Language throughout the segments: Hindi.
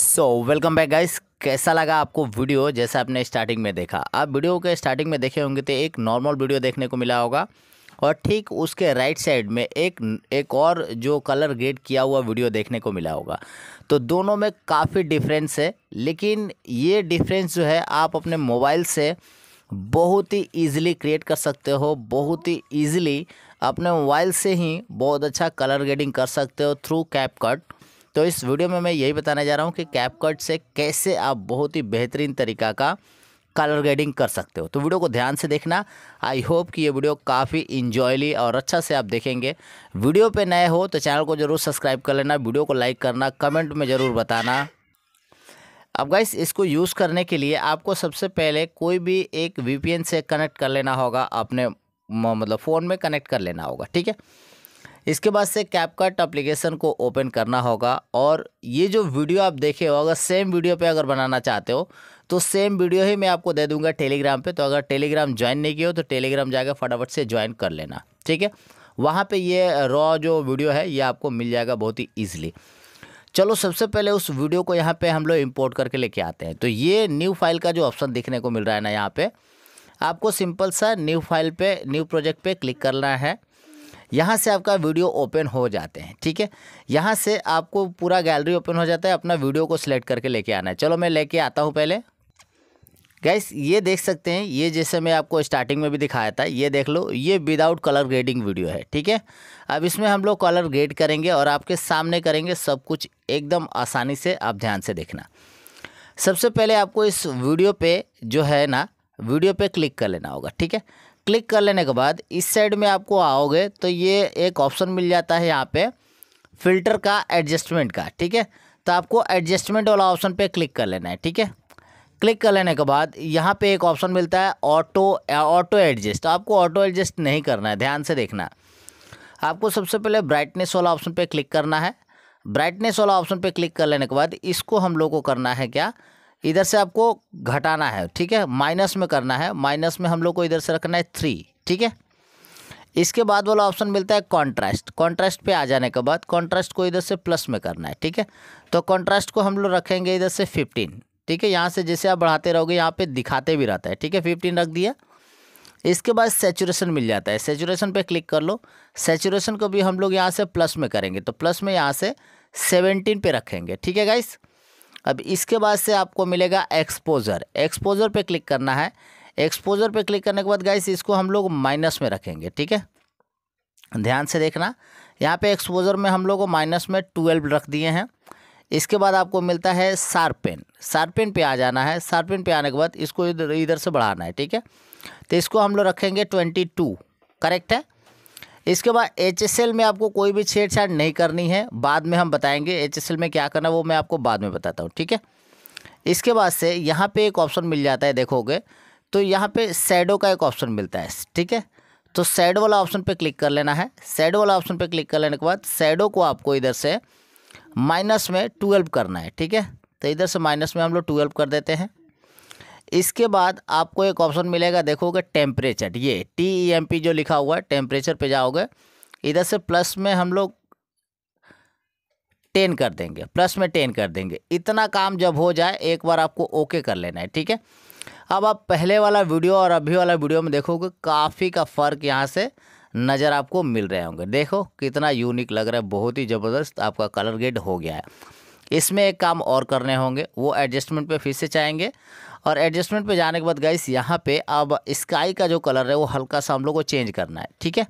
सो वेलकम बैक गाइस कैसा लगा आपको वीडियो जैसा आपने स्टार्टिंग में देखा आप वीडियो के स्टार्टिंग में देखे होंगे तो एक नॉर्मल वीडियो देखने को मिला होगा और ठीक उसके राइट साइड में एक एक और जो कलर ग्रेड किया हुआ वीडियो देखने को मिला होगा तो दोनों में काफ़ी डिफरेंस है लेकिन ये डिफरेंस जो है आप अपने मोबाइल से बहुत ही ईजिली क्रिएट कर सकते हो बहुत ही ईजिली अपने मोबाइल से ही बहुत अच्छा कलर ग्रेडिंग कर सकते हो थ्रू कैप कट तो इस वीडियो में मैं यही बताने जा रहा हूँ कि कैपकट से कैसे आप बहुत ही बेहतरीन तरीका का कलर ग्रेडिंग कर सकते हो तो वीडियो को ध्यान से देखना आई होप कि ये वीडियो काफ़ी इंजॉयली और अच्छा से आप देखेंगे वीडियो पे नए हो तो चैनल को ज़रूर सब्सक्राइब कर लेना वीडियो को लाइक करना कमेंट में ज़रूर बताना अब गाइस इसको यूज़ करने के लिए आपको सबसे पहले कोई भी एक वीपीएन से कनेक्ट कर लेना होगा अपने मतलब फ़ोन में कनेक्ट कर लेना होगा ठीक है इसके बाद से कैपकट एप्लीकेशन को ओपन करना होगा और ये जो वीडियो आप देखे हो अगर सेम वीडियो पे अगर बनाना चाहते हो तो सेम वीडियो ही मैं आपको दे दूंगा टेलीग्राम पे तो अगर टेलीग्राम ज्वाइन नहीं किया हो तो टेलीग्राम जाकर फटाफट से ज्वाइन कर लेना ठीक है वहाँ पर ये रॉ जो वीडियो है ये आपको मिल जाएगा बहुत ही ईजिली चलो सबसे पहले उस वीडियो को यहाँ पर हम लोग इम्पोर्ट करके लेके आते हैं तो ये न्यू फाइल का जो ऑप्शन दिखने को मिल रहा है ना यहाँ पर आपको सिंपल सा न्यू फाइल पे न्यू प्रोजेक्ट पे क्लिक करना है यहाँ से आपका वीडियो ओपन हो जाते हैं ठीक है यहाँ से आपको पूरा गैलरी ओपन हो जाता है अपना वीडियो को सिलेक्ट करके लेके आना है चलो मैं लेके आता हूँ पहले गैस ये देख सकते हैं ये जैसे मैं आपको स्टार्टिंग में भी दिखाया था ये देख लो ये विदाउट कलर ग्रेडिंग वीडियो है ठीक है अब इसमें हम लोग कलर ग्रेड करेंगे और आपके सामने करेंगे सब कुछ एकदम आसानी से आप ध्यान से देखना सबसे पहले आपको इस वीडियो पे जो है ना वीडियो पे क्लिक कर लेना होगा ठीक है क्लिक कर लेने के बाद इस साइड में आपको आओगे तो ये एक ऑप्शन मिल जाता है यहाँ पे फिल्टर का एडजस्टमेंट का ठीक है तो आपको एडजस्टमेंट वाला ऑप्शन पे क्लिक कर लेना है ठीक है क्लिक कर लेने के बाद यहाँ पे एक ऑप्शन मिलता है ऑटो ऑटो एडजस्ट आपको ऑटो एडजस्ट नहीं करना है ध्यान से देखना आपको सबसे पहले ब्राइटनेस वाला ऑप्शन पर क्लिक करना है ब्राइटनेस वाला ऑप्शन पर क्लिक कर लेने के बाद इसको हम लोग को करना है क्या इधर से आपको घटाना है ठीक है माइनस में करना है माइनस में हम लोग को इधर से रखना है थ्री ठीक है इसके बाद वाला ऑप्शन मिलता है कॉन्ट्रास्ट कॉन्ट्रास्ट पे आ जाने के बाद कॉन्ट्रास्ट को इधर से प्लस में करना है ठीक है तो कॉन्ट्रास्ट को हम लोग रखेंगे इधर से फिफ्टीन ठीक है यहाँ से जैसे आप बढ़ाते रहोगे यहाँ पर दिखाते भी रहता है ठीक है फिफ्टीन रख दिया इसके बाद सेचुरेशन मिल जाता है सेचुरेशन पे क्लिक कर लो सेचुरेशन को भी हम लोग यहाँ से प्लस में करेंगे तो प्लस में यहाँ से सेवेंटीन पे रखेंगे ठीक है गाइस अब इसके बाद से आपको मिलेगा एक्सपोज़र एक्सपोज़र पे क्लिक करना है एक्सपोज़र पे क्लिक करने के बाद गाइस इसको हम लोग माइनस में रखेंगे ठीक है ध्यान से देखना यहाँ पे एक्सपोज़र में हम लोग माइनस में ट्वेल्व रख दिए हैं इसके बाद आपको मिलता है शार्पेन शार्पेन पे आ जाना है सार्पिन पे आने के बाद इसको इधर इधर से बढ़ाना है ठीक है तो इसको हम लोग रखेंगे ट्वेंटी टू करेक्ट है इसके बाद एच में आपको कोई भी छेड़छाड़ नहीं करनी है बाद में हम बताएंगे एच में क्या करना वो मैं आपको बाद में बताता हूँ ठीक है इसके बाद से यहाँ पे एक ऑप्शन मिल जाता है देखोगे तो यहाँ पे सैडो का एक ऑप्शन मिलता है ठीक है तो सैडो वाला ऑप्शन पे क्लिक कर लेना है सैडो वाला ऑप्शन पे क्लिक कर लेने के बाद सैडो को आपको इधर से माइनस में ट्वेल्व करना है ठीक है तो इधर से माइनस में हम लोग ट्वेल्व कर देते हैं इसके बाद आपको एक ऑप्शन मिलेगा देखोगे टेम्परेचर ये टी ई एम पी जो लिखा हुआ है टेम्परेचर पे जाओगे इधर से प्लस में हम लोग टेन कर देंगे प्लस में टेन कर देंगे इतना काम जब हो जाए एक बार आपको ओके कर लेना है ठीक है अब आप पहले वाला वीडियो और अभी वाला वीडियो में देखोगे काफ़ी का फ़र्क यहाँ से नज़र आपको मिल रहे होंगे देखो कितना यूनिक लग रहा है बहुत ही ज़बरदस्त आपका कलर गेड हो गया है इसमें एक काम और करने होंगे वो एडजस्टमेंट पे फिर से चाहेंगे और एडजस्टमेंट पे जाने के बाद गाइस यहाँ पे अब स्काई का जो कलर है वो हल्का सा हम लोग को चेंज करना है ठीक है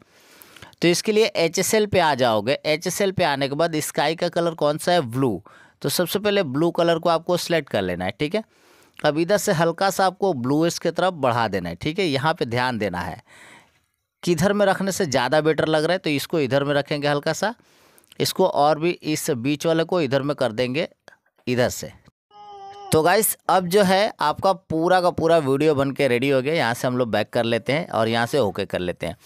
तो इसके लिए एच एस एल पे आ जाओगे एच एस एल पे आने के बाद स्काई का कलर कौन सा है ब्लू तो सबसे पहले ब्लू कलर को आपको सेलेक्ट कर लेना है ठीक है अब इधर से हल्का सा आपको ब्लू इसके तरफ बढ़ा देना है ठीक है यहाँ पर ध्यान देना है किधर में रखने से ज़्यादा बेटर लग रहा है तो इसको इधर में रखेंगे हल्का सा इसको और भी इस बीच वाले को इधर में कर देंगे इधर से तो गाइस अब जो है आपका पूरा का पूरा वीडियो बन के रेडी हो गया यहाँ से हम लोग बैक कर लेते हैं और यहाँ से होके कर लेते हैं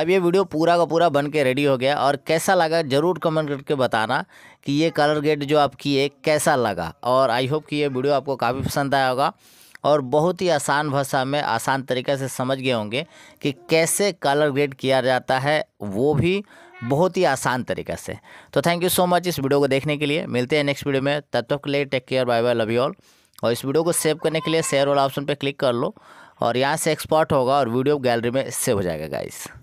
अब ये वीडियो पूरा का पूरा बन के रेडी हो गया और कैसा लगा ज़रूर कमेंट करके बताना कि ये कलर गेट जो आप किए कैसा लगा और आई होप कि ये वीडियो आपको काफ़ी पसंद आया होगा और बहुत ही आसान भाषा में आसान तरीके से समझ गए होंगे कि कैसे कलर ग्रेड किया जाता है वो भी बहुत ही आसान तरीका से तो थैंक यू सो मच इस वीडियो को देखने के लिए मिलते हैं नेक्स्ट वीडियो में तब तक के लिए take care bye bye love you all और इस वीडियो को सेव करने के लिए शेयर वाला ऑप्शन पर क्लिक कर लो और यहाँ से एक्सपोर्ट होगा और वीडियो गैलरी में सेव हो जाएगा गाइज़